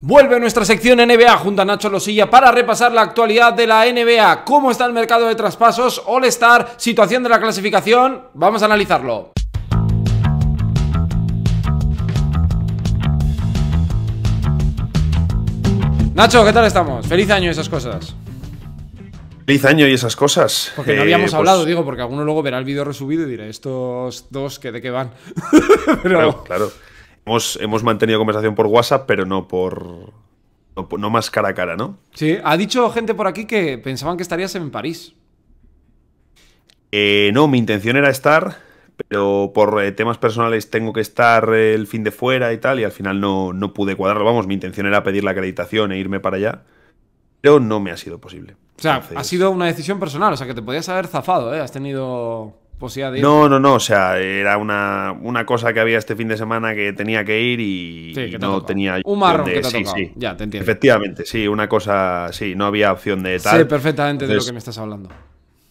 Vuelve a nuestra sección NBA junto a Nacho Losilla para repasar la actualidad de la NBA, cómo está el mercado de traspasos, All-Star, situación de la clasificación, vamos a analizarlo. Nacho, ¿qué tal estamos? Feliz año y esas cosas. Feliz año y esas cosas. Porque no eh, habíamos pues hablado, digo, porque alguno luego verá el vídeo resubido y dirá, estos dos, ¿de qué van? Claro, claro. Hemos, mantenido conversación por WhatsApp, pero no por. No, más cara a cara, ¿no? Sí, ha dicho gente por aquí que pensaban que estarías en París. Eh, no, mi intención era estar, pero por eh, temas personales tengo que estar eh, el fin de fuera y tal, y al final no, pude cuadrarlo. Vamos, mi intención era pedir la acreditación e irme para allá, pero no me ha sido posible. O sea, ha sido una decisión personal, o sea, que te podías haber zafado, ¿eh? Has tenido no, no, no, o sea, era una, una, cosa que había este fin de semana que tenía que ir y, no tenía un marrón que sí, sí. Ya, te entiendo. Efectivamente, sí, una cosa, sí, no había opción de tal. Sé perfectamente de lo que me estás hablando.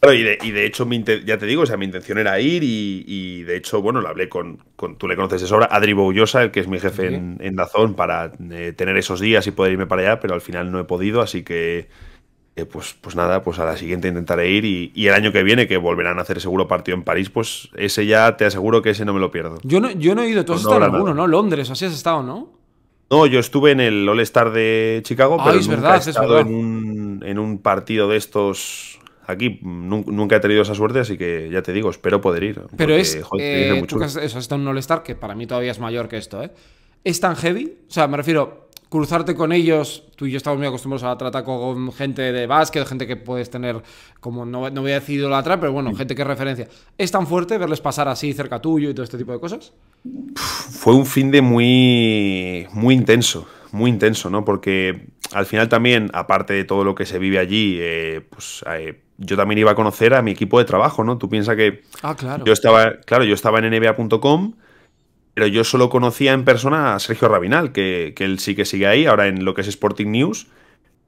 y de, hecho, ya te digo, o sea, mi intención era ir y, de hecho, bueno, lo hablé con, tú le conoces esa sobra, Adri Boullosa, el que es mi jefe en, en, Dazón, para eh, tener esos días y poder irme para allá, pero al final no he podido, así que eh, pues, pues nada, pues a la siguiente intentaré ir y, el año que viene, que volverán a hacer seguro partido en París, pues ese ya te aseguro que ese no me lo pierdo. Yo no, yo no he ido, tú has estado en alguno, ¿no? Londres, así has estado, ¿no? No, yo estuve en el All-Star de Chicago, ah, pero es verdad, he estado es En, un, en un partido de estos aquí nunca he tenido esa suerte, así que ya te digo, espero poder ir. Pero es. que un all que para mí todavía es mayor que esto, ¿eh? ¿Es tan heavy? O sea, me refiero cruzarte con ellos, tú y yo estamos muy acostumbrados a tratar con gente de básquet, gente que puedes tener, como no, voy a decir atrás, pero bueno, gente que es referencia. ¿Es tan fuerte verles pasar así cerca tuyo y todo este tipo de cosas? Fue un fin de muy, muy intenso, muy intenso, ¿no? Porque al final también, aparte de todo lo que se vive allí, eh, pues... Eh, yo también iba a conocer a mi equipo de trabajo, ¿no? Tú piensas que ah, claro. yo estaba, claro, yo estaba en nba.com, pero yo solo conocía en persona a Sergio Rabinal, que, él sí que sigue ahí, ahora en lo que es Sporting News,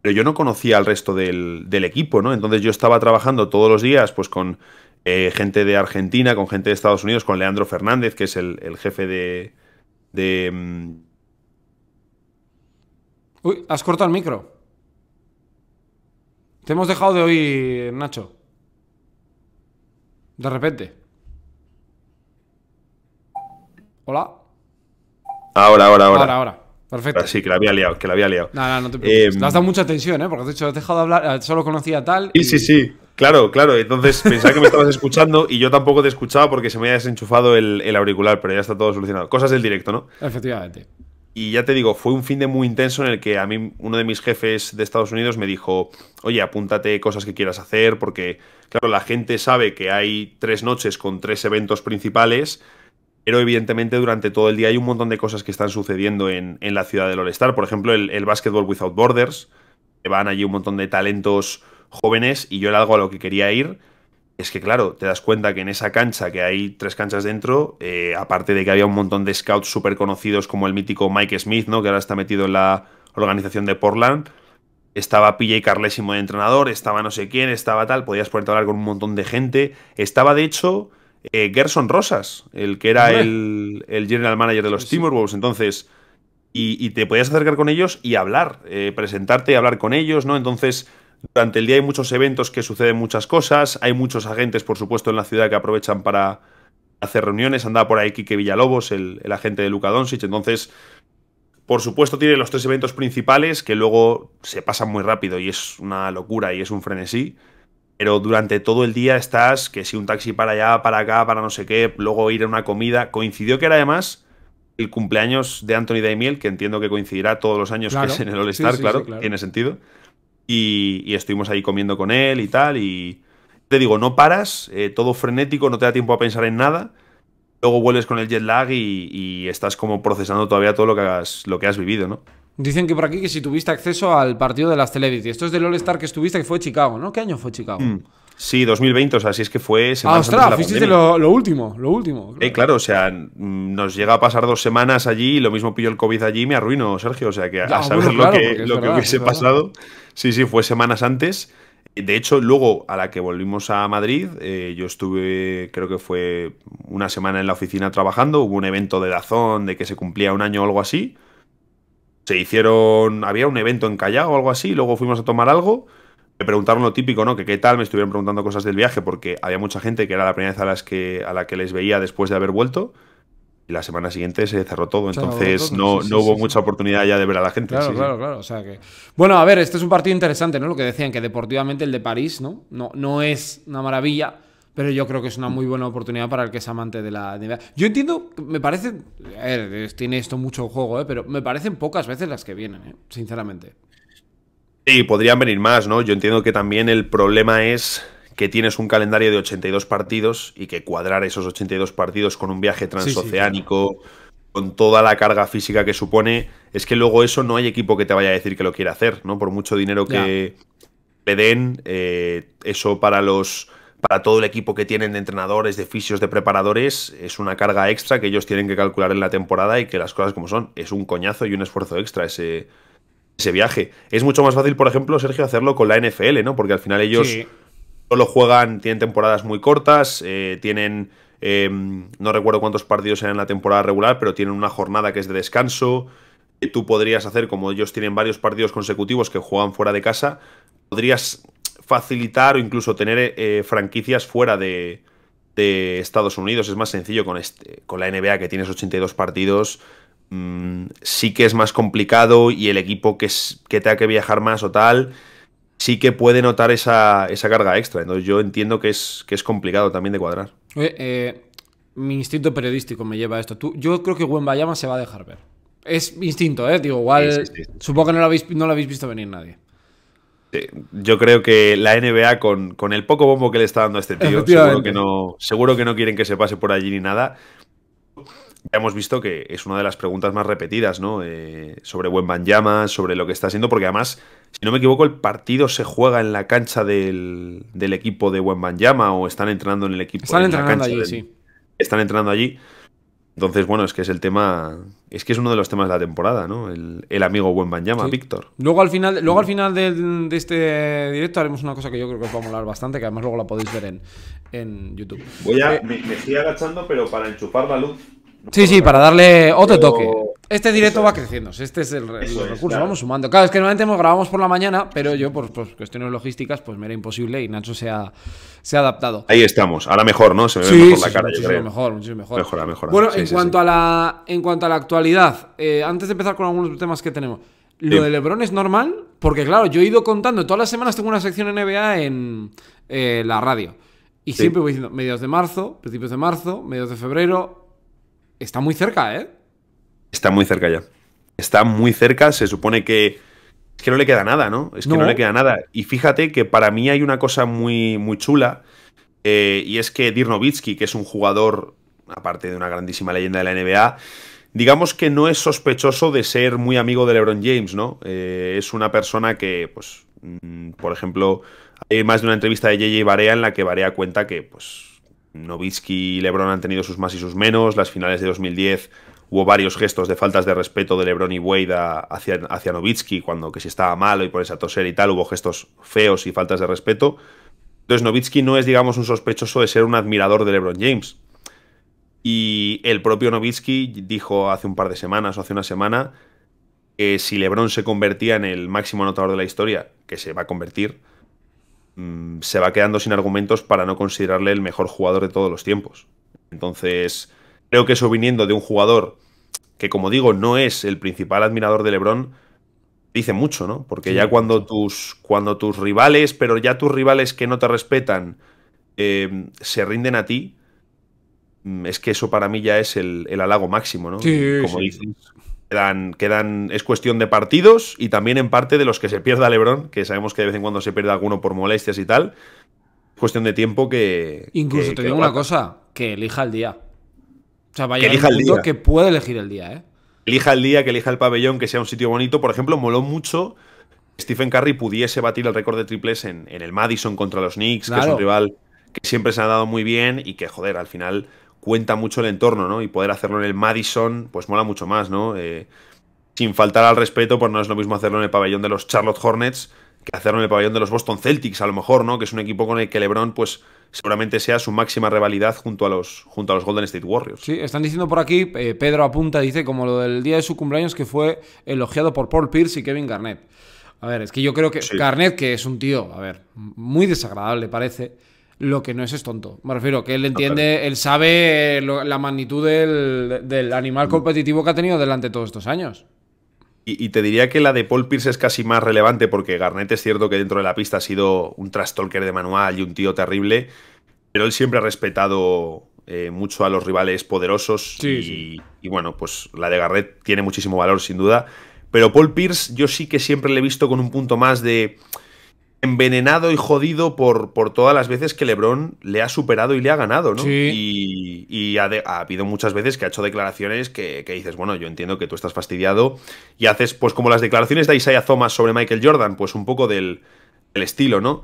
pero yo no conocía al resto del, equipo, ¿no? Entonces yo estaba trabajando todos los días, pues con eh, gente de Argentina, con gente de Estados Unidos, con Leandro Fernández, que es el, el jefe de, de... Mm. Uy, has cortado el micro. Te hemos dejado de oír, Nacho. De repente. Hola. Ahora, ahora, ahora. Ahora, ahora. Perfecto. Sí, que la había liado, que la había liado. No, no, no te preocupes. Eh, has dado mucha tensión, ¿eh? Porque has hecho has dejado de hablar, eh, solo conocía tal. Sí, y... sí, sí. Claro, claro. Entonces pensaba que me estabas escuchando y yo tampoco te escuchaba porque se me había desenchufado el, el, auricular, pero ya está todo solucionado. Cosas del directo, ¿no? Efectivamente. Y ya te digo, fue un fin de muy intenso en el que a mí uno de mis jefes de Estados Unidos me dijo, oye, apúntate cosas que quieras hacer porque, claro, la gente sabe que hay tres noches con tres eventos principales pero evidentemente durante todo el día hay un montón de cosas que están sucediendo en, la ciudad del all Por ejemplo, el, el, Basketball Without Borders, que van allí un montón de talentos jóvenes y yo era algo a lo que quería ir. Es que claro, te das cuenta que en esa cancha, que hay tres canchas dentro, eh, aparte de que había un montón de scouts súper conocidos como el mítico Mike Smith, ¿no? que ahora está metido en la organización de Portland, estaba PJ Carlesimo de entrenador, estaba no sé quién, estaba tal, podías ponerte a hablar con un montón de gente. Estaba, de hecho, eh, Gerson Rosas, el que era el, general manager de los Timberwolves, entonces, y, te podías acercar con ellos y hablar, eh, presentarte y hablar con ellos, ¿no? Entonces, durante el día hay muchos eventos que suceden muchas cosas, hay muchos agentes, por supuesto, en la ciudad que aprovechan para hacer reuniones, andaba por ahí Quique Villalobos, el, el agente de Luka Doncic, entonces... Por supuesto, tiene los tres eventos principales que luego se pasan muy rápido y es una locura y es un frenesí pero durante todo el día estás, que si un taxi para allá, para acá, para no sé qué, luego ir a una comida. Coincidió que era además el cumpleaños de Anthony Daimiel, que entiendo que coincidirá todos los años que es en el All-Star, claro, tiene sentido. Y, estuvimos ahí comiendo con él y tal. Y te digo, no paras, eh, todo frenético, no te da tiempo a pensar en nada. Luego vuelves con el jet lag y, estás como procesando todavía todo lo que, hagas, lo que has vivido, ¿no? Dicen que por aquí que si tuviste acceso al partido de las Celebrity. Esto es del All-Star que estuviste, que fue Chicago, ¿no? ¿Qué año fue Chicago? Mm. Sí, 2020, o sea, si es que fue. Ah, ostras, lo, último, lo último. Claro. Eh, claro, o sea, nos llega a pasar dos semanas allí y lo mismo pillo el COVID allí y me arruino, Sergio. O sea, que a saber lo, que, que hubiese pasado. Sí, sí, fue semanas antes. De hecho, luego a la que volvimos a Madrid, eh, yo estuve, creo que fue una semana en la oficina trabajando. Hubo un evento de Dazón de que se cumplía un año o algo así se hicieron, había un evento en Callao o algo así, luego fuimos a tomar algo, me preguntaron lo típico, ¿no? Que qué tal, me estuvieron preguntando cosas del viaje porque había mucha gente que era la primera vez a, las que, a la que les veía después de haber vuelto y la semana siguiente se cerró todo, entonces no, no hubo mucha oportunidad ya de ver a la gente. Claro, claro, claro. O sea que... Bueno, a ver, este es un partido interesante, ¿no? Lo que decían, que deportivamente el de París, ¿no? No, no es una maravilla, pero yo creo que es una muy buena oportunidad para el que es amante de la NBA. Yo entiendo, me parece, tiene esto mucho juego, ¿eh? pero me parecen pocas veces las que vienen, ¿eh? sinceramente. Sí, podrían venir más, ¿no? Yo entiendo que también el problema es que tienes un calendario de 82 partidos y que cuadrar esos 82 partidos con un viaje transoceánico, con toda la carga física que supone, es que luego eso no hay equipo que te vaya a decir que lo quiera hacer, ¿no? Por mucho dinero que le den, eh, eso para los para todo el equipo que tienen de entrenadores, de fisios, de preparadores, es una carga extra que ellos tienen que calcular en la temporada y que las cosas como son, es un coñazo y un esfuerzo extra ese, ese viaje. Es mucho más fácil, por ejemplo, Sergio, hacerlo con la NFL, ¿no? Porque al final ellos solo juegan, tienen temporadas muy cortas, eh, tienen, em, no recuerdo cuántos partidos eran en la temporada regular, pero tienen una jornada que es de descanso. Tú podrías hacer, como ellos tienen varios partidos consecutivos que juegan fuera de casa, podrías facilitar o incluso tener eh, franquicias fuera de, Estados Unidos. Es más sencillo con, este, con la NBA que tienes 82 partidos. Mm, sí que es más complicado y el equipo que, es, que tenga que viajar más o tal, sí que puede notar esa, esa carga extra. Entonces yo entiendo que es, que es complicado también de cuadrar. Eh, mi instinto periodístico me lleva a esto. Tú, yo creo que Bayama se va a dejar ver. Es instinto, ¿eh? Digo, igual. Supongo que no lo, habéis, no lo habéis visto venir nadie. Eh, yo creo que la NBA, con, con, el poco bombo que le está dando a este tío, seguro que, no, seguro que no quieren que se pase por allí ni nada. Ya hemos visto que es una de las preguntas más repetidas, ¿no? Eh, sobre buen sobre lo que está haciendo, porque además, si no me equivoco, el partido se juega en la cancha del, equipo de buen Banyama o están entrenando en el equipo. Están en entrenando allí, Están entrenando allí. Entonces, bueno, es que es el tema. Es que es uno de los temas de la temporada, ¿no? El, el amigo buen Banyama, Víctor. Luego al final, luego al final de, este directo haremos una cosa que yo creo que os va a molar bastante, que además luego la podéis ver en, en YouTube. Voy a, eh, me, estoy agachando, pero para enchufar la luz. sí, sí, para darle otro toque. Este directo va creciendo, este es el, recurso, vamos sumando. Claro, es que normalmente nos grabamos por la mañana, pero yo por, cuestiones logísticas pues me era imposible y Nacho se ha, se ha adaptado. Ahí estamos, ahora mejor, ¿no? Se ve mejor la cara, mejor, muchísimo mejor. Bueno, en, cuanto A la, en cuanto a la actualidad, eh, antes de empezar con algunos temas que tenemos, ¿lo de Lebron es normal? Porque claro, yo he ido contando, todas las semanas tengo una sección NBA en eh, la radio y siempre voy diciendo mediados de marzo, principios de marzo, mediados de febrero, está muy cerca, ¿eh? Está muy cerca ya. Está muy cerca, se supone que... Es que no le queda nada, ¿no? Es que no, le queda nada. Y fíjate que para mí hay una cosa muy, muy chula, eh, y es que Dirnovitsky, que es un jugador, aparte de una grandísima leyenda de la NBA, digamos que no es sospechoso de ser muy amigo de LeBron James, ¿no? Eh, es una persona que, pues, mm, por ejemplo, hay más de una entrevista de JJ Barea en la que Barea cuenta que, pues, Novitsky y LeBron han tenido sus más y sus menos, las finales de 2010 Hubo varios gestos de faltas de respeto de Lebron y Wade hacia, hacia Novitsky, cuando que si estaba malo y por esa toser y tal, hubo gestos feos y faltas de respeto. Entonces Novitsky no es, digamos, un sospechoso de ser un admirador de LeBron James. Y el propio Novitsky dijo hace un par de semanas o hace una semana que si LeBron se convertía en el máximo anotador de la historia, que se va a convertir, mm, se va quedando sin argumentos para no considerarle el mejor jugador de todos los tiempos. Entonces, Creo que eso viniendo de un jugador que, como digo, no es el principal admirador de Lebron, dice mucho, ¿no? Porque ya cuando tus, cuando tus rivales, pero ya tus rivales que no te respetan, em, se rinden a ti, mm, es que eso para mí ya es el, el halago máximo, ¿no? Sí, como dices, quedan, es cuestión de partidos y también en parte de los que se pierda Lebron, que sabemos que de vez en cuando se pierde alguno por molestias y tal. cuestión de tiempo que... Incluso te digo una cosa, que elija el día. O sea, vaya el punto que puede elegir el día, ¿eh? Elija el día, que elija el pabellón, que sea un sitio bonito. Por ejemplo, moló mucho que Stephen Curry pudiese batir el récord de triples en, el Madison contra los Knicks, que es un rival que siempre se ha dado muy bien y que, joder, al final cuenta mucho el entorno, ¿no? Y poder hacerlo en el Madison, pues mola mucho más, ¿no? Eh, sin faltar al respeto, pues no es lo mismo hacerlo en el pabellón de los Charlotte Hornets que hacerlo en el pabellón de los Boston Celtics, a lo mejor, ¿no? Que es un equipo con el que LeBron, pues, seguramente sea su máxima rivalidad junto a los, junto a los Golden State Warriors. Sí, están diciendo por aquí, eh, Pedro apunta, dice, como lo del día de su cumpleaños que fue elogiado por Paul Pierce y Kevin Garnett. A ver, es que yo creo que Garnett, que es un tío, a ver, muy desagradable parece, lo que no es es tonto. Me refiero que él entiende, él sabe eh, la magnitud del, del animal mm. competitivo que ha tenido delante todos estos años. Y, te diría que la de Paul Pierce es casi más relevante porque Garnett es cierto que dentro de la pista ha sido un trastalker de manual y un tío terrible, pero él siempre ha respetado eh, mucho a los rivales poderosos y, y, bueno, pues la de Garnett tiene muchísimo valor sin duda. Pero Paul Pierce yo sí que siempre le he visto con un punto más de envenenado y jodido por, por todas las veces que Lebron le ha superado y le ha ganado, ¿no? Y, ha, habido muchas veces que ha hecho declaraciones que, dices, bueno, yo entiendo que tú estás fastidiado y haces, pues como las declaraciones de Isaiah Thomas sobre Michael Jordan, pues un poco del, estilo, ¿no?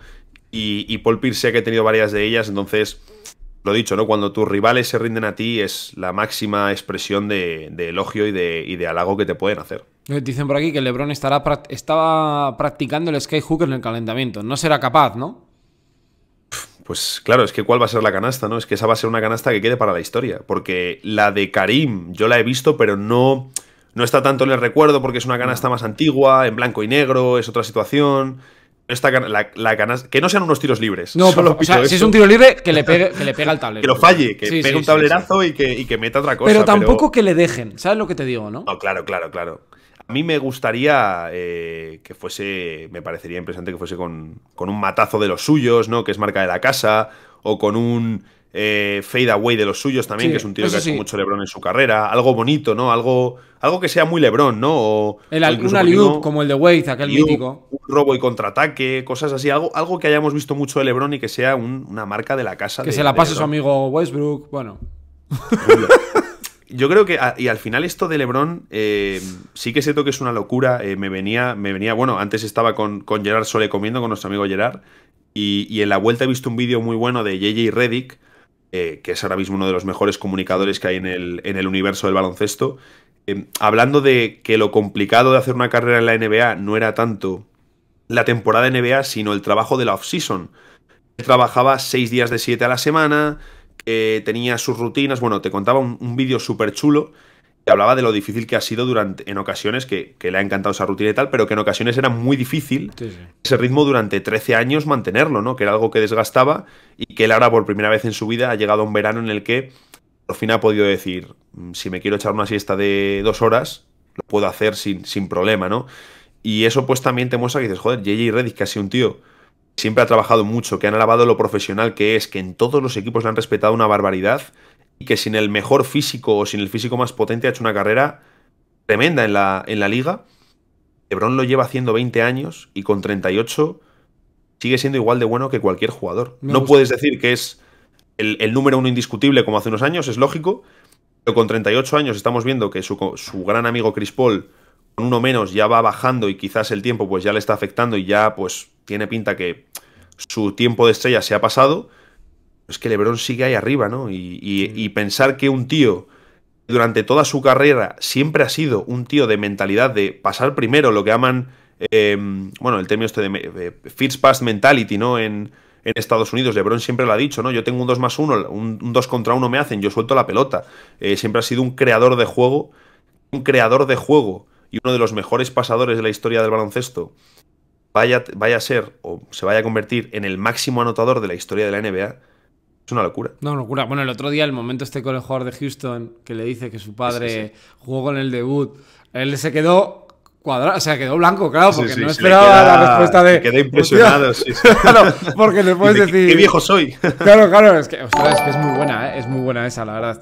Y, y Paul Pierce que ha tenido varias de ellas, entonces, lo dicho, ¿no? Cuando tus rivales se rinden a ti es la máxima expresión de, elogio y de, y de halago que te pueden hacer. Dicen por aquí que LeBron estará estaba practicando el skyhook en el calentamiento. No será capaz, ¿no? Pues claro, es que cuál va a ser la canasta, ¿no? Es que esa va a ser una canasta que quede para la historia. Porque la de Karim, yo la he visto, pero no, no está tanto en el recuerdo porque es una canasta más antigua, en blanco y negro, es otra situación. la, que no sean unos tiros libres. No, o sea, si es un tiro libre, que le pegue, que le pegue al tablero. que lo falle, que pegue un tablerazo y, que, y, meta otra cosa. Pero tampoco que le dejen, ¿sabes lo que te digo, No, claro, claro, claro. A mí me gustaría eh, que fuese, me parecería impresionante que fuese con, un matazo de los suyos, ¿no? Que es marca de la casa, o con un eh, fade away de los suyos también, que es un tío que ha hecho mucho Lebron en su carrera. Algo bonito, ¿no? Algo, algo que sea muy Lebron, ¿no? O, el, un como el de Wade, aquel mítico. Un robo y contraataque, cosas así. Algo, algo que hayamos visto mucho de Lebron y que sea una marca de la casa. Que se la pase su amigo Westbrook, bueno yo creo que, y al final esto de Lebron, eh, sí que siento que es una locura. Eh, me, venía, me venía, bueno, antes estaba con, con Gerard Sole comiendo, con nuestro amigo Gerard, y, en la vuelta he visto un vídeo muy bueno de JJ Reddick, eh, que es ahora mismo uno de los mejores comunicadores que hay en el, en el universo del baloncesto, hablando de que lo complicado de hacer una carrera en la NBA no era tanto la temporada NBA, sino el trabajo de la off-season. Trabajaba seis días de siete a la semana, eh, tenía sus rutinas. Bueno, te contaba un, vídeo súper chulo que hablaba de lo difícil que ha sido durante, en ocasiones, que, le ha encantado esa rutina y tal, pero que en ocasiones era muy difícil ese ritmo durante 13 años mantenerlo, ¿no? Que era algo que desgastaba y que él ahora por primera vez en su vida ha llegado a un verano en el que por fin ha podido decir, mm, si me quiero echar una siesta de dos horas, lo puedo hacer sin, sin problema, ¿no? Y eso pues también te muestra que dices, joder, JJ Reddick, que ha sido un tío siempre ha trabajado mucho, que han alabado lo profesional que es, que en todos los equipos le han respetado una barbaridad y que sin el mejor físico o sin el físico más potente ha hecho una carrera tremenda en la, en la liga. LeBron lo lleva haciendo 20 años y con 38 sigue siendo igual de bueno que cualquier jugador. no puedes decir que es el, número uno indiscutible como hace unos años, es lógico, pero con 38 años estamos viendo que su, su gran amigo Chris Paul con uno menos ya va bajando y quizás el tiempo pues ya le está afectando y ya pues tiene pinta que su tiempo de estrella se ha pasado, es que Lebron sigue ahí arriba, ¿no? Y, pensar que un tío durante toda su carrera siempre ha sido un tío de mentalidad de pasar primero lo que aman, em, bueno, el término este de pass mentality, ¿no? En, Estados Unidos, LeBron siempre lo ha dicho, ¿no? Yo tengo un 2 más 1, un 2 contra 1 me hacen, yo suelto la pelota. Eh, siempre ha sido un creador de juego, un creador de juego y uno de los mejores pasadores de la historia del baloncesto vaya, vaya a ser o se vaya a convertir en el máximo anotador de la historia de la NBA, es una locura. No, locura. Bueno, el otro día, el momento este con el de Houston que le dice que su padre jugó con el debut, él se quedó cuadrado, o sea, quedó blanco, claro, porque no esperaba la respuesta de. Quedé impresionado, sí, claro, porque le puedes decir. ¡Qué viejo soy! claro, claro, es que, es muy buena, ¿eh? es muy buena esa, la verdad.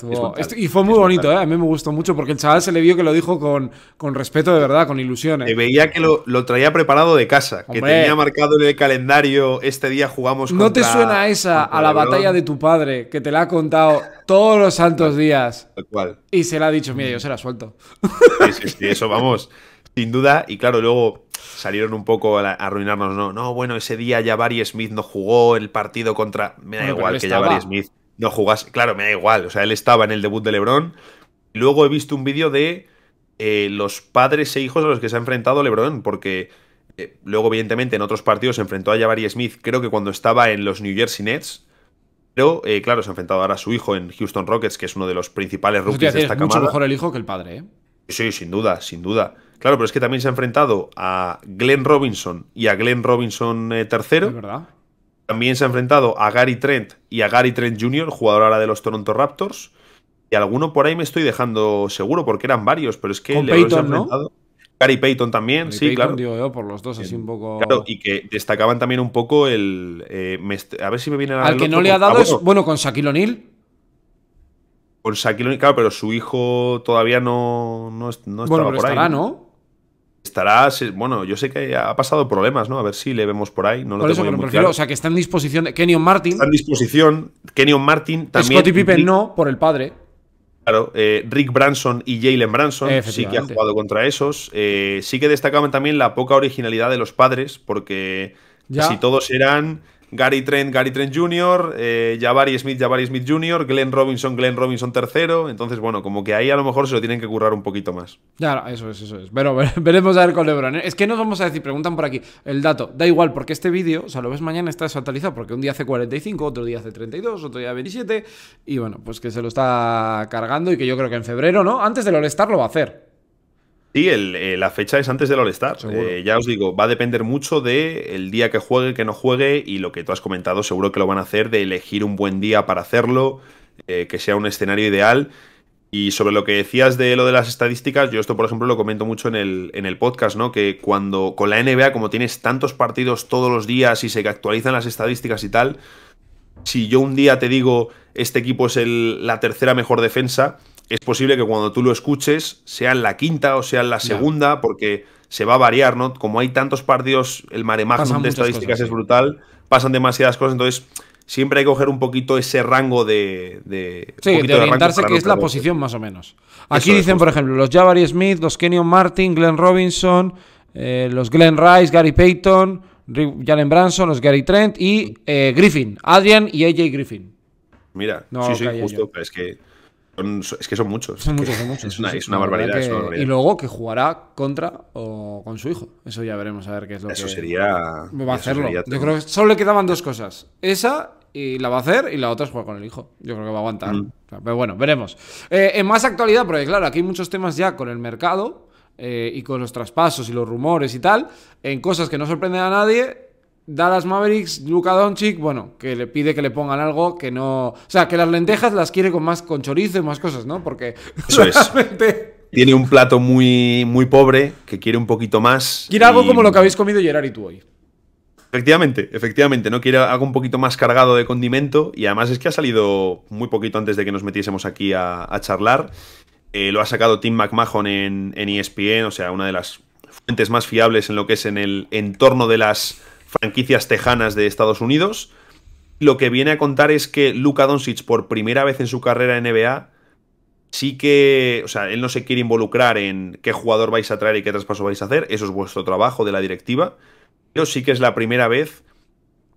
y fue muy bonito, ¿eh? a mí me gustó mucho, porque el chaval se le vio que lo dijo con, con respeto de verdad, con ilusiones. ¿eh? y veía que lo, traía preparado de casa, que tenía marcado en el calendario, este día jugamos contra, ¿No te suena esa a la batalla de tu padre, que te la ha contado todos los santos días? Tal cual. Y se la ha dicho, mira, yo mm. se la suelto. Sí, sí, sí, eso vamos sin duda. Y claro, luego salieron un poco a arruinarnos, ¿no? No, bueno, ese día Jabari Smith no jugó el partido contra. Me da igual que Smith no jugase. Claro, me da igual. O sea, él estaba en el debut de LeBron. Luego he visto un vídeo de eh, los padres e hijos a los que se ha enfrentado LeBron, porque. Eh, luego, evidentemente, en otros partidos se enfrentó a Jabari Smith, creo que cuando estaba en los New Jersey Nets. Pero, eh, claro, se ha enfrentado ahora a su hijo en Houston Rockets, que es uno de los principales rookies de esta es mucho mejor el hijo que el padre, ¿eh? Sí, sin duda, sin duda. Claro, pero es que también se ha enfrentado a Glenn Robinson y a Glenn Robinson eh, tercero. verdad. También se ha enfrentado a Gary Trent y a Gary Trent Jr., jugador ahora de los Toronto Raptors. Y alguno por ahí me estoy dejando seguro, porque eran varios, pero es que le ha enfrentado. Gary Payton también, sí, claro. yo, por los dos, así un poco. Claro, y que destacaban también un poco el. Eh, a ver si me viene a Al que no le ha ah, dado es. Bueno, con Shaquille O'Neal con Shaquille O'Neal, claro, pero su hijo todavía no, no, bueno, pero por estará, ¿no? estará. Bueno, yo sé que ha pasado problemas, ¿no? A ver si le vemos por ahí. por tengo eso, prefiero, claro. O sea, que está en disposición. De Kenyon Martin. Está en disposición. Kenyon Martin también. Scottie Pippen no, por el padre. Claro, eh, Rick Branson y Jalen Branson sí que han jugado contra esos. Eh, sí que destacaban también la poca originalidad de los padres, porque si todos eran. Gary Trent, Gary Trent Jr., eh, Jabari Smith, Jabari Smith Jr., Glenn Robinson, Glenn Robinson tercero. Entonces, bueno, como que ahí a lo mejor se lo tienen que currar un poquito más. Ya, eso es, eso es. Pero veremos a ver con LeBron. ¿eh? Es que nos vamos a decir, preguntan por aquí, el dato. Da igual, porque este vídeo, o sea, lo ves mañana, está desatalizado, porque un día hace 45, otro día hace 32, otro día 27. Y bueno, pues que se lo está cargando y que yo creo que en febrero, ¿no? Antes de lo star lo va a hacer. Sí, el, eh, la fecha es antes del All-Star. Eh, ya os digo, va a depender mucho del el día que juegue, que no juegue y lo que tú has comentado, seguro que lo van a hacer, de elegir un buen día para hacerlo, eh, que sea un escenario ideal. Y sobre lo que decías de lo de las estadísticas, yo esto, por ejemplo, lo comento mucho en el, en el podcast, ¿no? Que cuando con la NBA, como tienes tantos partidos todos los días y se actualizan las estadísticas y tal, si yo un día te digo, este equipo es la tercera mejor defensa, es posible que cuando tú lo escuches sea en la quinta o sea en la segunda, porque se va a variar, ¿no? Como hay tantos partidos, el mare de estadísticas es brutal, pasan demasiadas cosas, entonces siempre hay que coger un poquito ese rango de. de sí, de orientarse, que es la posición más o menos. Aquí dicen, por ejemplo, los Javier Smith, los Kenyon Martin, Glenn Robinson, eh, los Glenn Rice, Gary Payton, Jalen Branson, los Gary Trent y eh, Griffin, Adrian y AJ Griffin. Mira, no, sí, sí, justo, pero es que es que son muchos. Es una, barbaridad, Y luego que jugará contra o con su hijo. Eso ya veremos a ver qué es lo eso que. Sería, va a hacerlo. Yo creo que solo le quedaban dos cosas. Esa y la va a hacer y la otra es jugar con el hijo. Yo creo que va a aguantar. Mm. pero bueno, veremos. Eh, en más actualidad, porque claro, aquí hay muchos temas ya con el mercado. Eh, y con los traspasos y los rumores y tal, en cosas que no sorprenden a nadie, Dallas Mavericks, Luka Doncic, bueno, que le pide que le pongan algo que no. O sea, que las lentejas las quiere con más con chorizo y más cosas, ¿no? Porque. Tiene un plato muy, muy pobre, que quiere un poquito más. Quiere algo como lo que habéis comido Gerard y tú hoy. Efectivamente, efectivamente, ¿no? Quiere algo un poquito más cargado de condimento y además es que ha salido muy poquito antes de que nos metiésemos aquí a, charlar. Eh, lo ha sacado Tim McMahon en ESPN, e o sea, una de las fuentes más fiables en lo que es en el entorno de las franquicias tejanas de Estados Unidos. Lo que viene a contar es que Luka Doncic, por primera vez en su carrera en NBA, sí que, o sea, él no se quiere involucrar en qué jugador vais a traer y qué traspaso vais a hacer, eso es vuestro trabajo de la directiva, pero sí que es la primera vez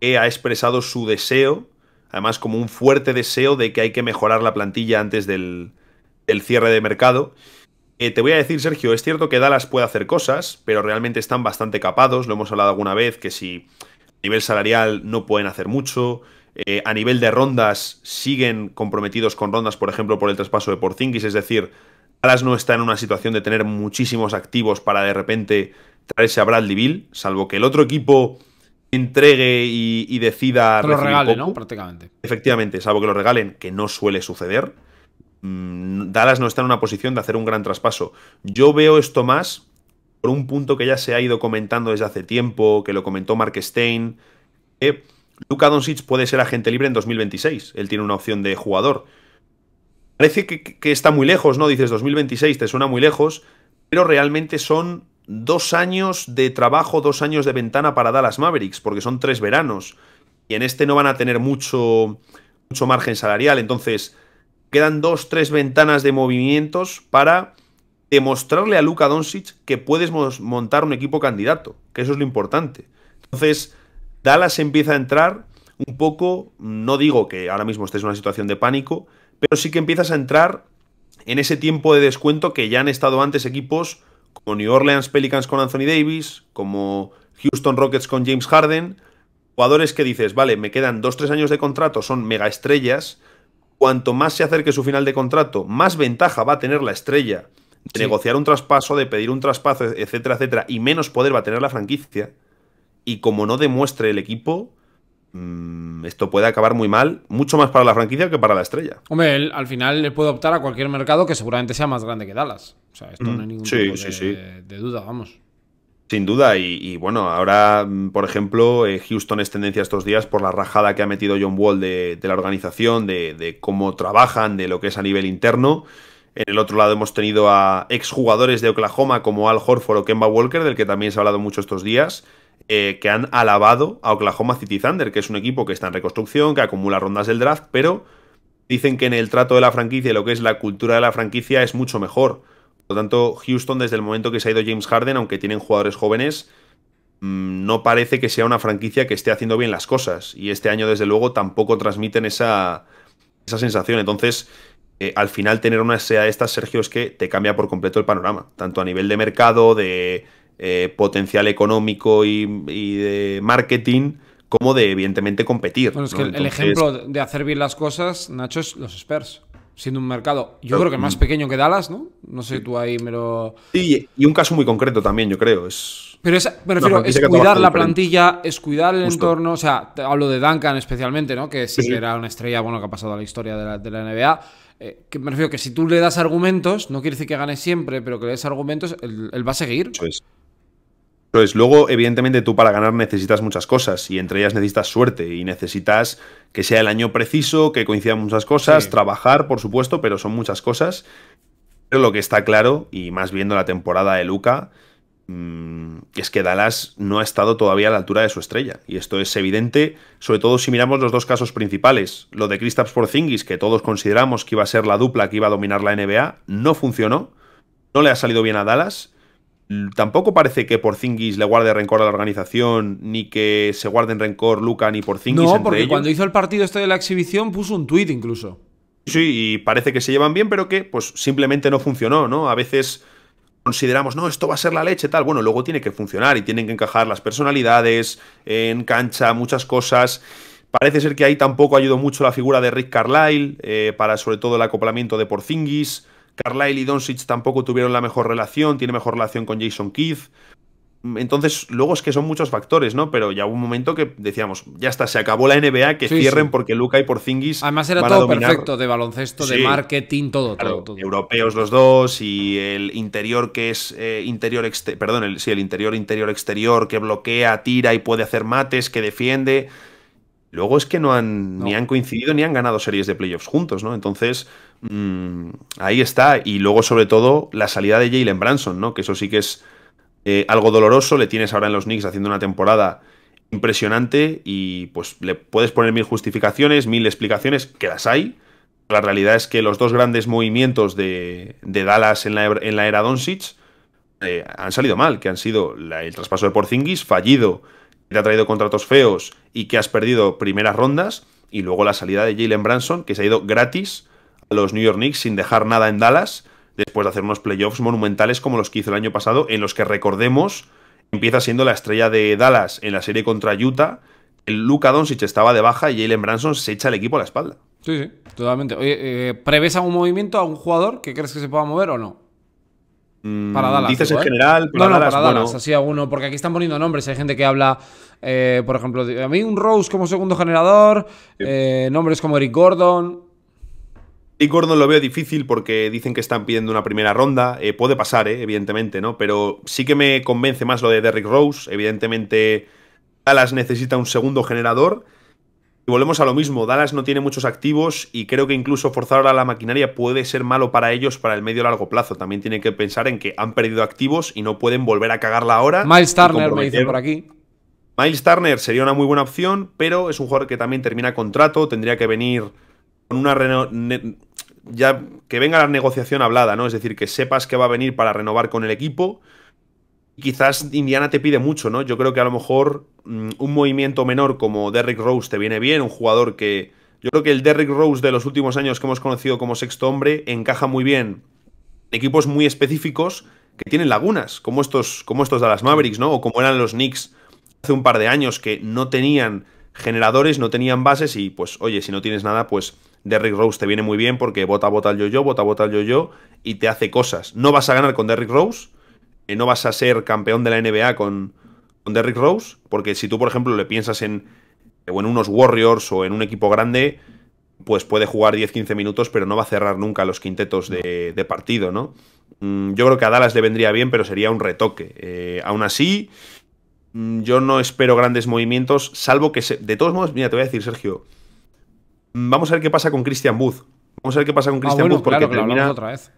que ha expresado su deseo, además como un fuerte deseo de que hay que mejorar la plantilla antes del, del cierre de mercado eh, te voy a decir, Sergio, es cierto que Dallas puede hacer cosas, pero realmente están bastante capados. Lo hemos hablado alguna vez, que si a nivel salarial no pueden hacer mucho. Eh, a nivel de rondas, siguen comprometidos con rondas, por ejemplo, por el traspaso de Porzingis. Es decir, Dallas no está en una situación de tener muchísimos activos para de repente traerse a Bradley Bill, salvo que el otro equipo entregue y, y decida. Que lo regalen, ¿no? Prácticamente. Efectivamente, salvo que lo regalen, que no suele suceder. Mm, Dallas no está en una posición de hacer un gran traspaso. Yo veo esto más por un punto que ya se ha ido comentando desde hace tiempo, que lo comentó Mark Stein, Luca Luka Doncic puede ser agente libre en 2026. Él tiene una opción de jugador. Parece que, está muy lejos, ¿no? Dices 2026, te suena muy lejos, pero realmente son dos años de trabajo, dos años de ventana para Dallas Mavericks, porque son tres veranos. Y en este no van a tener mucho, mucho margen salarial. Entonces, Quedan dos, tres ventanas de movimientos para demostrarle a Luka Doncic que puedes montar un equipo candidato, que eso es lo importante. Entonces, Dallas empieza a entrar un poco, no digo que ahora mismo estés en una situación de pánico, pero sí que empiezas a entrar en ese tiempo de descuento que ya han estado antes equipos como New Orleans Pelicans con Anthony Davis, como Houston Rockets con James Harden, jugadores que dices, vale, me quedan dos, tres años de contrato, son mega estrellas, cuanto más se acerque su final de contrato, más ventaja va a tener la estrella de negociar un traspaso, de pedir un traspaso, etcétera, etcétera, y menos poder va a tener la franquicia. Y como no demuestre el equipo, mm, esto puede acabar muy mal, mucho más para la franquicia que para la estrella. Hombre, al final le puede optar a cualquier mercado que seguramente sea más grande que Dallas. O sea, esto no hay mm. ningún tipo de duda, vamos. Sin duda, y, bueno, ahora, mm, por ejemplo, eh, Houston es tendencia estos días por la rajada que ha metido John Wall de, la organización, de, cómo trabajan, de lo que es a nivel interno. En el otro lado hemos tenido a exjugadores de Oklahoma como Al Horford o Kemba Walker, del que también se ha hablado mucho estos días, eh, que han alabado a Oklahoma City Thunder, que es un equipo que está en reconstrucción, que acumula rondas del draft, pero dicen que en el trato de la franquicia y lo que es la cultura de la franquicia es mucho mejor. Por lo tanto, Houston, desde el momento que se ha ido James Harden, aunque tienen jugadores jóvenes, mm, no parece que sea una franquicia que esté haciendo bien las cosas. Y este año, desde luego, tampoco transmiten esa, sensación. Entonces, eh, al final, tener una SEA de estas, Sergio, es que te cambia por completo el panorama, tanto a nivel de mercado, de eh, potencial económico y, de marketing. Como de, evidentemente, competir. Bueno, es que el ejemplo de hacer bien las cosas, Nacho, es los Spurs siendo un mercado, yo creo que más mm. pequeño que Dallas, ¿no? No sé, tú ahí me lo. Sí, y un caso muy concreto también, yo creo. Es... Pero es, me es cuidar la plantilla, es cuidar el entorno. O sea, hablo de Duncan especialmente, ¿no? Que sí, era una estrella, bueno, que ha pasado a la historia de la, NBA. Eh, que me refiero que si tú le das argumentos, no quiere decir que gane siempre, pero que le des argumentos, él, va a seguir. Pues Luego, evidentemente, tú para ganar necesitas muchas cosas y entre ellas necesitas suerte y necesitas que sea el año preciso, que coincidan muchas cosas, trabajar, por supuesto, pero son muchas cosas. Pero lo que está claro, y más viendo la temporada de Luca, mm, es que Dallas no ha estado todavía a la altura de su estrella. Y esto es evidente, sobre todo si miramos los dos casos principales. Lo de Kristaps Porzingis, que todos consideramos que iba a ser la dupla que iba a dominar la NBA, no funcionó. No le ha salido bien a Dallas. Tampoco parece que Porzingis le guarde rencor a la organización, ni que se guarden rencor Luca ni Porzingis. No, porque cuando hizo el partido este de la exhibición puso un tuit incluso. Sí, y parece que se llevan bien, pero que pues simplemente no funcionó, ¿no? A veces consideramos, no, esto va a ser la leche, tal. Bueno, luego tiene que funcionar y tienen que encajar las personalidades, en cancha, muchas cosas. Parece ser que ahí tampoco ayudó mucho la figura de Rick Carlisle eh, para sobre todo el acoplamiento de Porzingis. Carlyle y Doncic tampoco tuvieron la mejor relación, tiene mejor relación con Jason Keith. Entonces, luego es que son muchos factores, ¿no? Pero ya hubo un momento que decíamos, ya está, se acabó la NBA, que cierren porque Luca y Porzingis. Además, era todo perfecto, de baloncesto, de marketing, todo, todo, Europeos los dos y el interior que es eh, interior, perdón, sí, el interior, interior, exterior, que bloquea, tira y puede hacer mates, que defiende. Luego es que no han ni han coincidido ni han ganado series de playoffs juntos, ¿no? Entonces Mm, ahí está. Y luego, sobre todo, la salida de Jalen Branson, ¿no? Que eso sí que es eh, algo doloroso. Le tienes ahora en los Knicks haciendo una temporada impresionante y pues le puedes poner mil justificaciones, mil explicaciones, que las hay. La realidad es que los dos grandes movimientos de, Dallas en la, era Doncic eh, han salido mal, que han sido el traspaso de Porzingis fallido, que te ha traído contratos feos y que has perdido primeras rondas, y luego la salida de Jalen Branson, que se ha ido gratis los New York Knicks sin dejar nada en Dallas, después de hacer unos playoffs monumentales como los que hizo el año pasado, en los que recordemos, empieza siendo la estrella de Dallas en la serie contra Utah, el Luka Doncic estaba de baja y Jalen Branson se echa el equipo a la espalda. Sí, sí, totalmente. Oye, eh, algún movimiento a un jugador que crees que se pueda mover o no? Mm, para Dallas. Dices en ¿eh? general, para no, no, para Dallas, así a uno, porque aquí están poniendo nombres. Hay gente que habla, eh, por ejemplo, de, a mí un Rose como segundo generador, nombres como Eric Gordon y Gordon lo veo difícil porque dicen que están pidiendo una primera ronda. Eh, puede pasar, eh, evidentemente, ¿no? Pero sí que me convence más lo de Derrick Rose. Evidentemente, Dallas necesita un segundo generador. Y volvemos a lo mismo, Dallas no tiene muchos activos y creo que incluso forzar ahora la maquinaria puede ser malo para ellos para el medio largo plazo. También tienen que pensar en que han perdido activos y no pueden volver a cagarla ahora. Miles Turner me dice por aquí. Miles Turner sería una muy buena opción, pero es un jugador que también termina contrato, tendría que venir con una, ya que venga la negociación hablada, ¿no? Es decir, que sepas que va a venir para renovar con el equipo. Quizás Indiana te pide mucho, ¿no? Yo creo que a lo mejor mm, un movimiento menor como Derrick Rose te viene bien, un jugador que... Yo creo que el Derrick Rose de los últimos años que hemos conocido como sexto hombre encaja muy bien en equipos muy específicos que tienen lagunas, como estos, como estos las Mavericks, ¿no? O como eran los Knicks hace un par de años que no tenían generadores, no tenían bases y pues oye, si no tienes nada, pues Derrick Rose te viene muy bien porque bota, bota el yo-yo, bota, bota el yo-yo y te hace cosas. No vas a ganar con Derrick Rose, eh, no vas a ser campeón de la NBA con, Derrick Rose, porque si tú, por ejemplo, le piensas en, eh, en unos Warriors o en un equipo grande, pues puede jugar 10-15 minutos, pero no va a cerrar nunca los quintetos de, partido, ¿no? Mm, yo creo que a Dallas le vendría bien, pero sería un retoque. Eh, aún así, mm, yo no espero grandes movimientos, salvo que De todos modos, mira, te voy a decir, Sergio, Vamos a ver qué pasa con Christian Booth. Vamos a ver qué pasa con ah, Christian Booth porque termina, otra vez.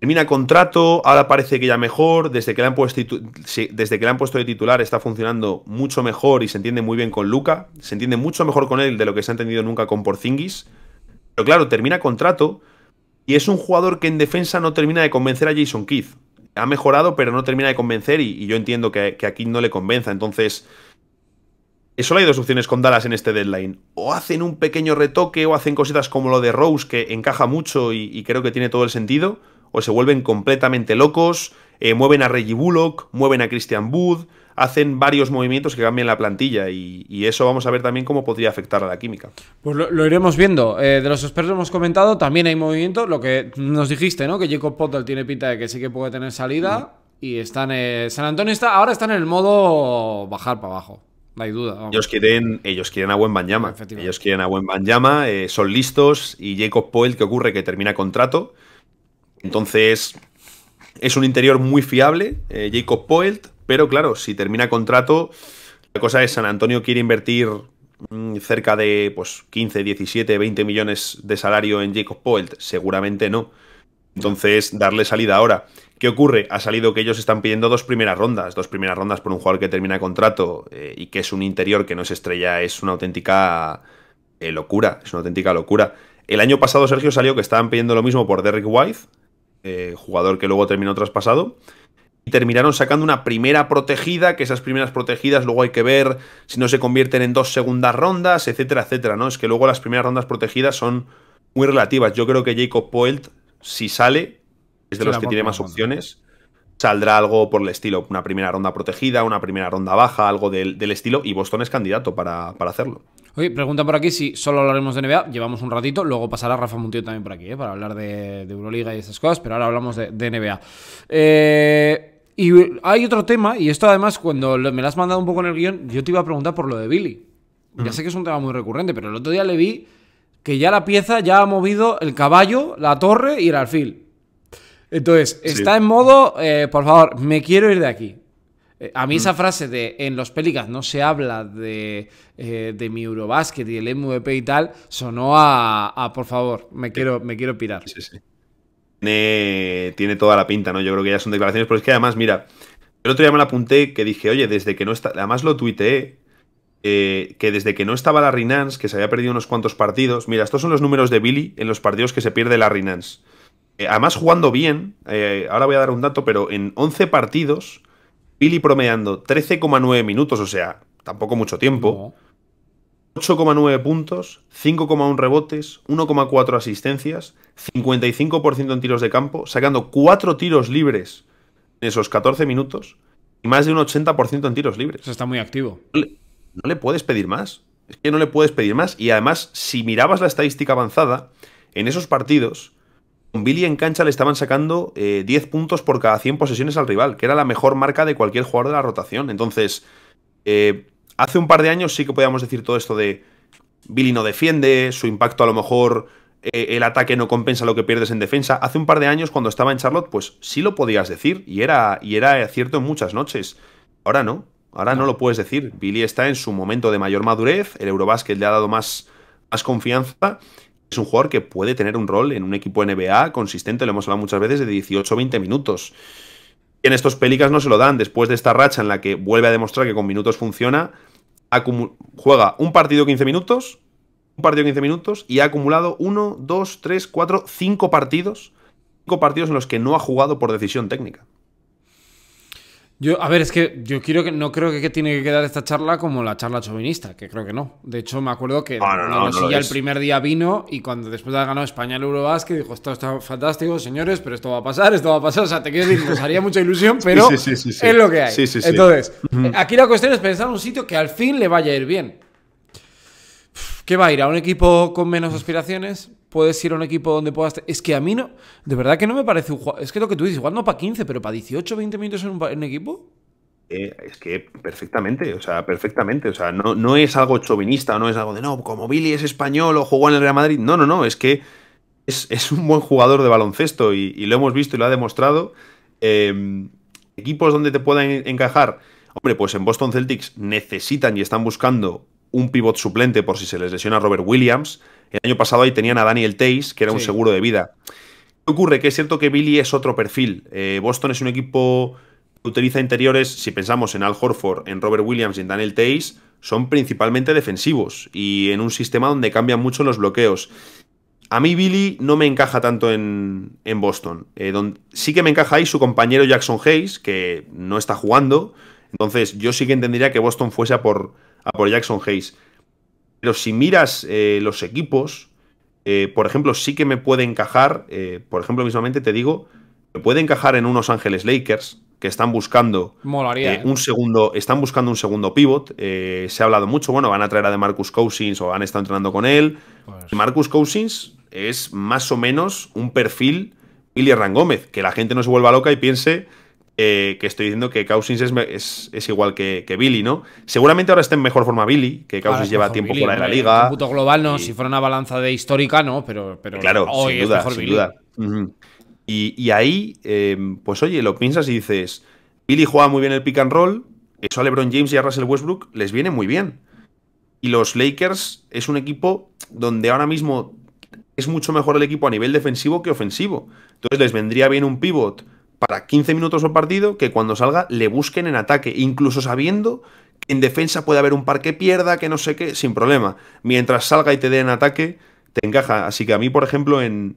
termina contrato, ahora parece que ya mejor, desde que, le han puesto desde que le han puesto de titular está funcionando mucho mejor y se entiende muy bien con Luca, se entiende mucho mejor con él de lo que se ha entendido nunca con Porzingis. Pero claro, termina contrato y es un jugador que en defensa no termina de convencer a Jason Keith. Ha mejorado, pero no termina de convencer y, yo entiendo que, que a Keith no le convenza, entonces eh, solo hay dos opciones con Dallas en este deadline. O hacen un pequeño retoque o hacen cositas como lo de Rose, que encaja mucho y, creo que tiene todo el sentido. O se vuelven completamente locos, eh, mueven a Reggie Bullock, mueven a Christian Wood, hacen varios movimientos que cambien la plantilla y, eso vamos a ver también cómo podría afectar a la química. Pues lo, iremos viendo. Eh, de los expertos hemos comentado, también hay movimientos lo que nos dijiste, ¿no? Que Jacob Potter tiene pinta de que sí que puede tener salida y están... Eh, San Antonio está, ahora está en el modo bajar para abajo hay duda. Ellos quieren, ellos quieren a buen Banyama. Ellos quieren a buen Banyama, eh, son listos. Y Jacob Poelt ¿qué ocurre? Que termina contrato. Entonces, es un interior muy fiable, eh, Jacob Poelt, pero claro, si termina contrato, la cosa es San Antonio quiere invertir mm, cerca de pues, 15, 17, 20 millones de salario en Jacob Poelt, seguramente no. Entonces, darle salida ahora. ¿Qué ocurre? Ha salido que ellos están pidiendo dos primeras rondas, dos primeras rondas por un jugador que termina contrato eh, y que es un interior que no es estrella, es una auténtica eh, locura, es una auténtica locura. El año pasado, Sergio, salió que estaban pidiendo lo mismo por Derrick White, eh, jugador que luego terminó traspasado, y terminaron sacando una primera protegida, que esas primeras protegidas luego hay que ver si no se convierten en dos segundas rondas, etcétera, etcétera, ¿no? Es que luego las primeras rondas protegidas son muy relativas. Yo creo que Jacob Poelt, si sale, es de los que tiene más opciones, saldrá algo por el estilo, una primera ronda protegida, una primera ronda baja, algo del, estilo, y Boston es candidato para, hacerlo. Oye, pregunta por aquí si solo hablaremos de NBA, llevamos un ratito, luego pasará Rafa Montillo también por aquí, eh, para hablar de, de, Euroliga y esas cosas, pero ahora hablamos de, NBA. Eh, y hay otro tema, y esto además cuando me lo has mandado un poco en el guión, yo te iba a preguntar por lo de Billy. Ya sé que es un tema muy recurrente, pero el otro día le vi que ya la pieza ya ha movido el caballo, la torre y el alfil. Entonces, está en modo, eh, por favor, me quiero ir de aquí. Eh, a mí mm. esa frase de en los Pelicans no se habla de, eh, de mi Eurobasket y el MVP y tal, sonó a, por favor, me quiero, me quiero pirar. Sí, sí. Tiene, toda la pinta, ¿no? Yo creo que ya son declaraciones, pero es que además, mira, el otro día me la apunté que dije, oye, desde que no está, además lo tuiteé, que desde que no estaba la Rinance, que se había perdido unos cuantos partidos, mira, estos son los números de Billy en los partidos que se pierde la Rinance. Eh, además, jugando bien, eh, ahora voy a dar un dato, pero en 11 partidos, Pili promediando 13,9 minutos, o sea, tampoco mucho tiempo. 8,9 puntos, 5,1 rebotes, 1,4 asistencias, 55% en tiros de campo, sacando 4 tiros libres en esos 14 minutos y más de un 80% en tiros libres. Eso está muy activo. no le puedes pedir más. Es que no le puedes pedir más. Y además, si mirabas la estadística avanzada, en esos partidos, con Billy en cancha le estaban sacando 10 eh, puntos por cada 100 posesiones al rival, que era la mejor marca de cualquier jugador de la rotación. Entonces, eh, hace un par de años sí que podíamos decir todo esto de Billy no defiende, su impacto a lo mejor eh, el ataque no compensa lo que pierdes en defensa. Hace un par de años cuando estaba en Charlotte, pues sí lo podías decir y era, y era cierto en muchas noches. Ahora no, ahora no lo puedes decir. Billy está en su momento de mayor madurez, el Eurobasket le ha dado más confianza es un jugador que puede tener un rol en un equipo NBA consistente, lo hemos hablado muchas veces, de 18 o 20 minutos. en estos pelicas no se lo dan, después de esta racha en la que vuelve a demostrar que con minutos funciona, juega un partido 15 minutos, un partido 15 minutos y ha acumulado 1, 2, 3, 4, 5 partidos, 5 partidos en los que no ha jugado por decisión técnica. Yo, a ver, es que yo quiero que, no creo que, tiene que quedar esta charla como la charla chauvinista, que creo que no. De hecho, me acuerdo que el primer día vino y cuando después de ganado España el Eurobasket dijo, esto está fantástico, señores, pero esto va a pasar, esto va a pasar. O sea, te quiero decir, nos haría mucha ilusión, pero es lo que hay. Entonces, aquí la cuestión es pensar un sitio que al fin le vaya a ir bien. ¿Qué va a ir? ¿A un equipo con menos aspiraciones? puedes ir a un equipo donde puedas... Es que a mí no... De verdad que no me parece un Es que lo que tú dices, igual no para 15, pero para 18, 20 minutos en un, equipo... Eh, es que perfectamente, o sea, perfectamente. O sea, no, no es algo chauvinista, no es algo de no, como Billy es español o jugó en el Real Madrid. No, no, no, es que es, un buen jugador de baloncesto y, lo hemos visto y lo ha demostrado. Em, equipos donde te puedan encajar. Hombre, pues en Boston Celtics necesitan y están buscando un pivot suplente por si se les lesiona Robert Williams. El año pasado ahí tenían a Daniel Teis, que era un seguro de vida. ¿Qué ocurre? Que es cierto que Billy es otro perfil. Eh, Boston es un equipo que utiliza interiores, si pensamos en Al Horford, en Robert Williams y en Daniel Teis, son principalmente defensivos y en un sistema donde cambian mucho los bloqueos. A mí Billy no me encaja tanto en, Boston. Eh, sí que me encaja ahí su compañero Jackson Hayes, que no está jugando. Entonces yo sí que entendería que Boston fuese a por, a por Jackson Hayes. Pero si miras eh, los equipos, eh, por ejemplo, sí que me puede encajar, eh, por ejemplo, mismamente te digo, me puede encajar en unos Ángeles Lakers que están buscando un segundo, están buscando un segundo pivot. se ha hablado mucho, bueno, van a traer a de Marcus Cousins o han estado entrenando con él. Pues Marcus Cousins es más o menos un perfil Billy Rangómez, que la gente no se vuelva loca y piense eh, que estoy diciendo que Cousins es, igual que, Billy, ¿no? Seguramente ahora está en mejor forma Billy, que Cousins lleva tiempo fuera de la liga. global, no, si fuera una balanza de histórica, no, pero, pero claro, sin duda, y, ahí, em, pues oye, lo piensas y dices, Billy juega muy bien el pick and roll, eso a LeBron James y a Russell Westbrook les viene muy bien. Y los Lakers es un equipo donde ahora mismo es mucho mejor el equipo a nivel defensivo que ofensivo. Entonces les vendría bien un pivot para 15 minutos o partido que cuando salga le busquen en ataque, incluso sabiendo que en defensa puede haber un par que pierda, que no sé qué, sin problema. Mientras salga y te dé en ataque, te encaja. Así que a mí, por ejemplo, en,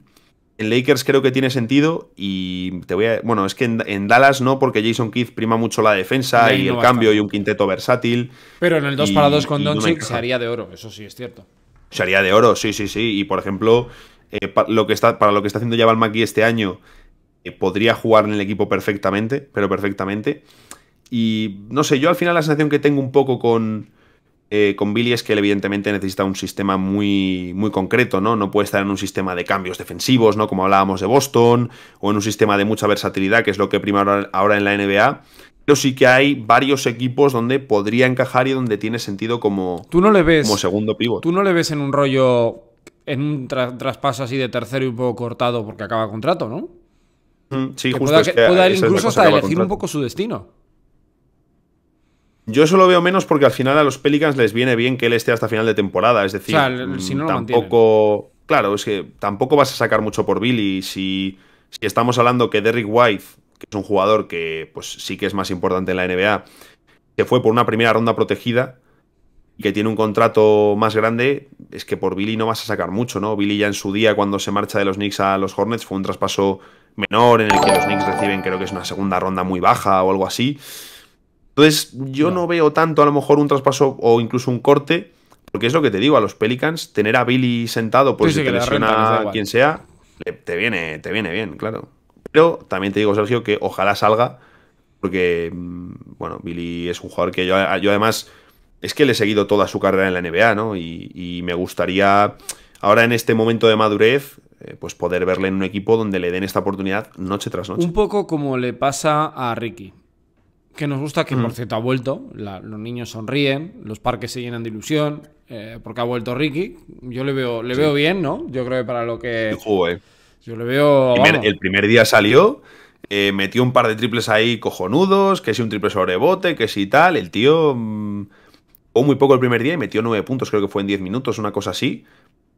en Lakers creo que tiene sentido y te voy a... Bueno, es que en, Dallas no, porque Jason Keith prima mucho la defensa y el cambio y un quinteto versátil. Pero en el 2 para 2 con Doncic se haría de oro, eso sí es cierto. Se haría de oro, sí, sí, sí. Y por ejemplo, eh, lo que está, para lo que está haciendo Yaval McGee este año eh, podría jugar en el equipo perfectamente, pero perfectamente. Y no sé, yo al final la sensación que tengo un poco con, eh, con Billy es que él evidentemente necesita un sistema muy, muy concreto, ¿no? No puede estar en un sistema de cambios defensivos, ¿no? Como hablábamos de Boston, o en un sistema de mucha versatilidad, que es lo que prima ahora, en la NBA. Pero sí que hay varios equipos donde podría encajar y donde tiene sentido como, ¿Tú no le ves, como segundo pivot. Tú no le ves en un rollo, en un traspaso así de tercero y un poco cortado porque acaba contrato, ¿no? incluso hasta elegir un poco su destino. Yo eso lo veo menos porque al final a los Pelicans les viene bien que él esté hasta final de temporada. Es decir, tampoco. claro, es que tampoco vas a sacar mucho por Billy. Si, si estamos hablando que Derrick White, que es un jugador que pues sí que es más importante en la NBA, se fue por una primera ronda protegida y que tiene un contrato más grande, es que por Billy no vas a sacar mucho, ¿no? Billy ya en su día, cuando se marcha de los Knicks a los Hornets, fue un traspaso menor en el que los Knicks reciben creo que es una segunda ronda muy baja o algo así. Entonces yo no, veo tanto a lo mejor un traspaso o incluso un corte, porque es lo que te digo, a los Pelicans tener a Billy sentado por si te lesiona a quien sea, te viene, te viene bien, claro. Pero también te digo, Sergio, que ojalá salga, porque, mm, bueno, Billy es un jugador que yo, yo además es que le he seguido toda su carrera en la NBA, ¿no? y, me gustaría, ahora en este momento de madurez, eh, pues poder verle en un equipo donde le den esta oportunidad noche tras noche. Un poco como le pasa a Ricky, que nos gusta que por mm. cierto ha vuelto, los niños sonríen, los parques se llenan de ilusión, eh, porque ha vuelto Ricky. Yo le veo, le veo bien, ¿no? Yo creo que para lo que... Eh. Yo le veo... el primer día salió... metió un par de triples ahí cojonudos, que si un triple sobrebote que si tal, el tío o mm, muy poco el primer día y metió nueve puntos, creo que fue en diez minutos, una cosa así.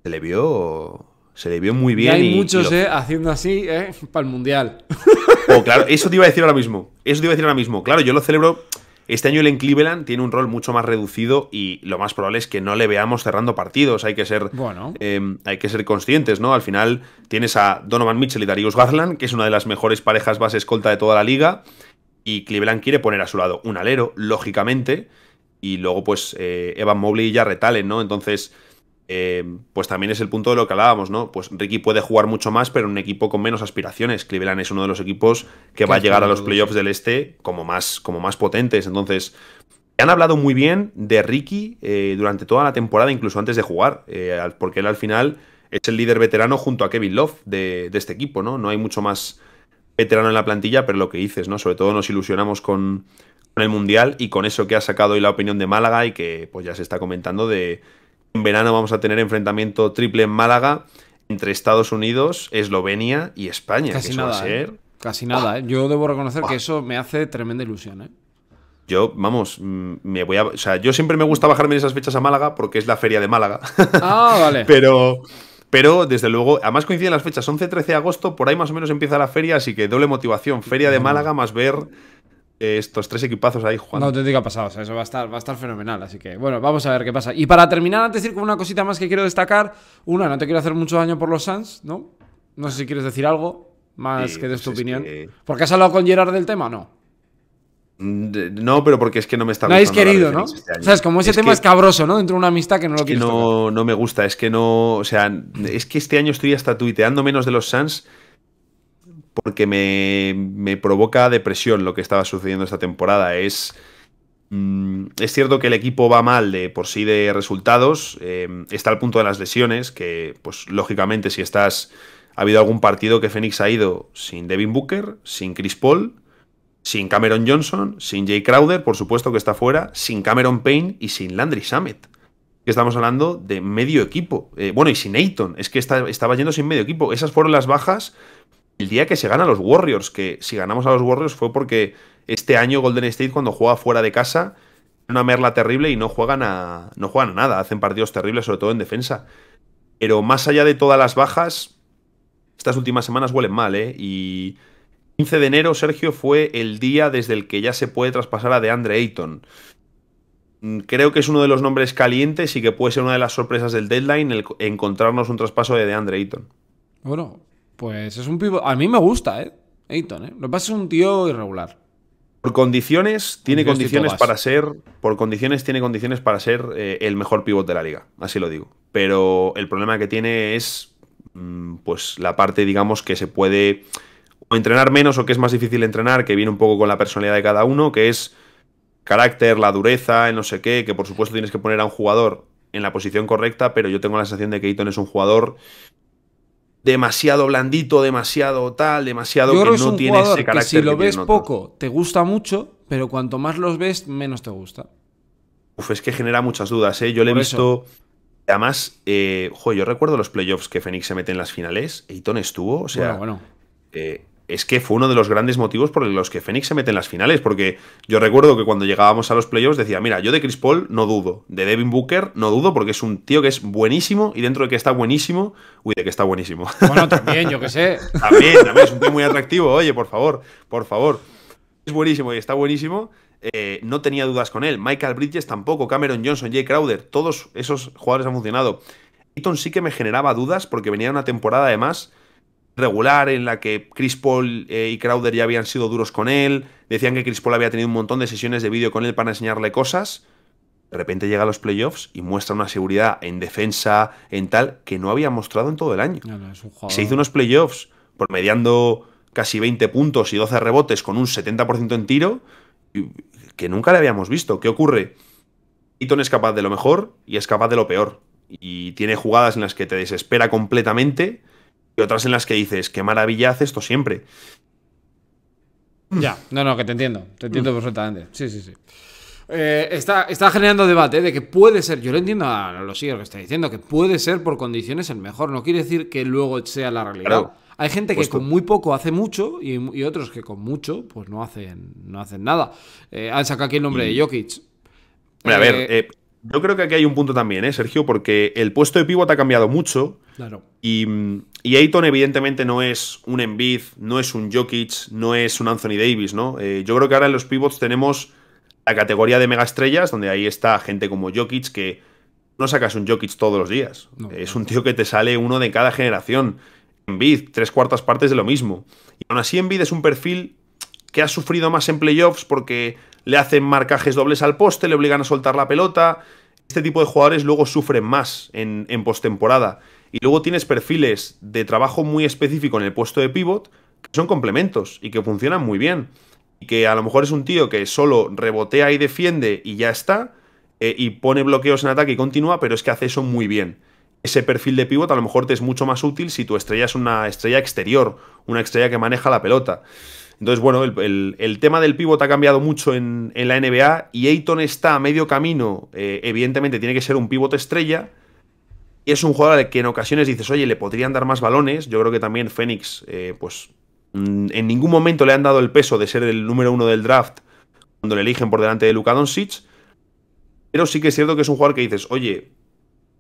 Se le vio se le vio muy bien. Y hay muchos, eh, haciendo así, eh, para el mundial. Oh, claro, eso te iba a decir ahora mismo. Eso te iba a decir ahora mismo. Claro, yo lo celebro. Este año el en Cleveland tiene un rol mucho más reducido y lo más probable es que no le veamos cerrando partidos. Hay que ser, bueno. Eh, hay que ser conscientes, ¿no? Al final tienes a Donovan Mitchell y Darius Garland, que es una de las mejores parejas base escolta de toda la liga. Y Cleveland quiere poner a su lado un alero, lógicamente. Y luego, pues, eh, Evan Mobley y ya retalen, ¿no? Entonces, Em, pues también es el punto de lo que hablábamos, ¿no? Pues Ricky puede jugar mucho más, pero en un equipo con menos aspiraciones. Cleveland es uno de los equipos que va a llegar a los playoffs del este como más, como más potentes. Entonces, han hablado muy bien de Ricky eh, durante toda la temporada, incluso antes de jugar, eh, porque él al final es el líder veterano junto a Kevin Love de, este equipo, ¿no? No hay mucho más veterano en la plantilla, pero lo que dices, ¿no? Sobre todo nos ilusionamos con, con el Mundial y con eso que ha sacado hoy la opinión de Málaga y que pues ya se está comentando de en verano vamos a tener enfrentamiento triple en Málaga entre Estados Unidos, Eslovenia y España. ¿eh? Casi nada. Casi ¿eh? nada. Yo debo reconocer que eso me hace tremenda ilusión. ¿eh? Yo, vamos, mm, me voy a. O sea, yo siempre me gusta bajarme de esas fechas a Málaga porque es la feria de Málaga. Ah, vale. pero. Pero desde luego, además coinciden las fechas 11-13 de agosto, por ahí más o menos empieza la feria, así que doble motivación, feria de Málaga más ver estos tres equipazos ahí jugando. No te diga pasado, o sea, eso va a, estar, va a estar fenomenal. Así que, bueno, vamos a ver qué pasa. Y para terminar, antes de ir con una cosita más que quiero destacar, una, no te quiero hacer mucho daño por los Suns, ¿no? No sé si quieres decir algo más que de tu opinión. ¿Porque has hablado con Gerard del tema no? No, pero porque es que no me está No habéis querido, ¿no? o sea, es como ese tema es cabroso, ¿no? Dentro de una amistad que no lo es no, no me gusta, es que no. O sea, es que este año estoy hasta tuiteando menos de los Suns porque me, provoca depresión lo que estaba sucediendo esta temporada. Es, mm, es cierto que el equipo va mal de por sí de resultados, eh, está al punto de las lesiones, que pues lógicamente si estás... Ha habido algún partido que Phoenix ha ido sin Devin Booker, sin Chris Paul, sin Cameron Johnson, sin Jay Crowder, por supuesto que está fuera, sin Cameron Payne y sin Landry Summit. estamos hablando de medio equipo. Eh, bueno, y sin Ayton, es que estaba yendo sin medio equipo. Esas fueron las bajas el día que se gana a los Warriors, que si ganamos a los Warriors fue porque este año Golden State cuando juega fuera de casa una merla terrible y no juegan a no juegan nada, hacen partidos terribles sobre todo en defensa. Pero más allá de todas las bajas, estas últimas semanas huelen mal, ¿eh? Y 15 de enero, Sergio, fue el día desde el que ya se puede traspasar a DeAndre Ayton. Mm, creo que es uno de los nombres calientes y que puede ser una de las sorpresas del deadline el encontrarnos un traspaso de DeAndre Ayton. Bueno, pues es un pivot. A mí me gusta, ¿eh? Ayton, ¿eh? Lo que pasa es un tío irregular. Por condiciones, tiene condiciones para ser. Por condiciones, tiene condiciones para ser eh, el mejor pivot de la liga. Así lo digo. Pero el problema que tiene es. Mm, pues la parte, digamos, que se puede. entrenar menos, o que es más difícil entrenar, que viene un poco con la personalidad de cada uno, que es carácter, la dureza, no sé qué, que por supuesto tienes que poner a un jugador en la posición correcta, pero yo tengo la sensación de que Eaton es un jugador demasiado blandito, demasiado tal, demasiado que no tiene ese carácter. Que si lo ves poco, te gusta mucho, pero cuanto más los ves, menos te gusta. Uf, es que genera muchas dudas, ¿eh? Yo le he visto. Además, eh, yo recuerdo los playoffs que Fenix se mete en las finales. Eiton estuvo, o sea. Eh, es que fue uno de los grandes motivos por los que Phoenix se mete en las finales, porque yo recuerdo que cuando llegábamos a los playoffs decía, mira, yo de Chris Paul no dudo, de Devin Booker no dudo, porque es un tío que es buenísimo y dentro de que está buenísimo, uy, de que está buenísimo. Bueno, también, yo qué sé. también, también, es un tío muy atractivo, oye, por favor, por favor. Es buenísimo y está buenísimo. Eh, no tenía dudas con él. Michael Bridges tampoco, Cameron Johnson, Jay Crowder, todos esos jugadores han funcionado. Eaton sí que me generaba dudas porque venía una temporada además... más regular en la que Chris Paul eh, y Crowder ya habían sido duros con él, decían que Chris Paul había tenido un montón de sesiones de vídeo con él para enseñarle cosas. De repente llega a los playoffs y muestra una seguridad en defensa, en tal, que no había mostrado en todo el año. Se hizo unos playoffs promediando casi 20 puntos y 12 rebotes con un 70% en tiro, que nunca le habíamos visto. ¿Qué ocurre? Eaton es capaz de lo mejor y es capaz de lo peor. Y tiene jugadas en las que te desespera completamente y otras en las que dices, qué maravilla hace esto siempre. Ya, no, no, que te entiendo, te entiendo mm. perfectamente. Sí, sí, sí. Eh, está, está, generando debate de que puede ser, yo lo entiendo a los lo que está diciendo, que puede ser por condiciones el mejor, no quiere decir que luego sea la realidad. Hay gente que pues con muy poco hace mucho y, otros que con mucho pues no hacen, no hacen nada. Eh, han sacado aquí el nombre mm. de Jokic. a ver, eh, eh, yo creo que aquí hay un punto también, ¿eh, Sergio? Porque el puesto de pívot ha cambiado mucho. Claro. Y, y Ayton, evidentemente, no es un Embiid, no es un Jokic, no es un Anthony Davis, ¿no? Eh, yo creo que ahora en los pivots tenemos la categoría de megaestrellas, donde ahí está gente como Jokic, que no sacas un Jokic todos los días. es un tío que te sale uno de cada generación. Embiid, tres cuartas partes de lo mismo. Y aún así, Embiid es un perfil que ha sufrido más en playoffs porque le hacen marcajes dobles al poste, le obligan a soltar la pelota. Este tipo de jugadores luego sufren más en, postemporada. Y luego tienes perfiles de trabajo muy específico en el puesto de pivot que son complementos y que funcionan muy bien. Y que a lo mejor es un tío que solo rebotea y defiende y ya está, eh, y pone bloqueos en ataque y continúa, pero es que hace eso muy bien. Ese perfil de pivot a lo mejor te es mucho más útil si tu estrella es una estrella exterior, una estrella que maneja la pelota. Entonces, bueno, el, tema del pívot ha cambiado mucho en, la NBA y Ayton está a medio camino. Eh, evidentemente, tiene que ser un pívot estrella. Y es un jugador al que en ocasiones dices, oye, le podrían dar más balones. Yo creo que también Fénix, eh, pues mm, en ningún momento le han dado el peso de ser el número uno del draft cuando le eligen por delante de Luka Doncic. Pero sí que es cierto que es un jugador que dices, oye,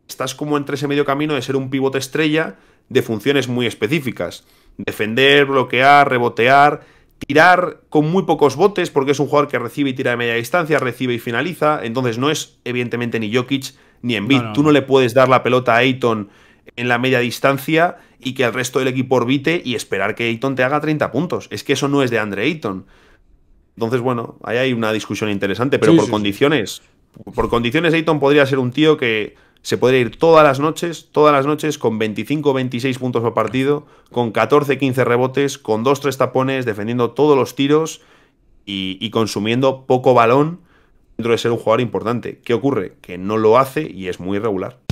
estás como entre ese medio camino de ser un pivote estrella de funciones muy específicas. Defender, bloquear, rebotear, tirar con muy pocos botes, porque es un jugador que recibe y tira de media distancia, recibe y finaliza. Entonces no es, evidentemente, ni Jokic ni Embiid. Tú no le puedes dar la pelota a Ayton en la media distancia y que el resto del equipo orbite y esperar que Ayton te haga 30 puntos. Es que eso no es de Andre Ayton. Entonces, bueno, ahí hay una discusión interesante, pero por condiciones. Por condiciones, Ayton podría ser un tío que se podría ir todas las noches, todas las noches con 25 26 puntos por partido, con 14 15 rebotes, con 2 3 tapones, defendiendo todos los tiros y, consumiendo poco balón dentro de ser un jugador importante. ¿Qué ocurre? Que no lo hace y es muy irregular.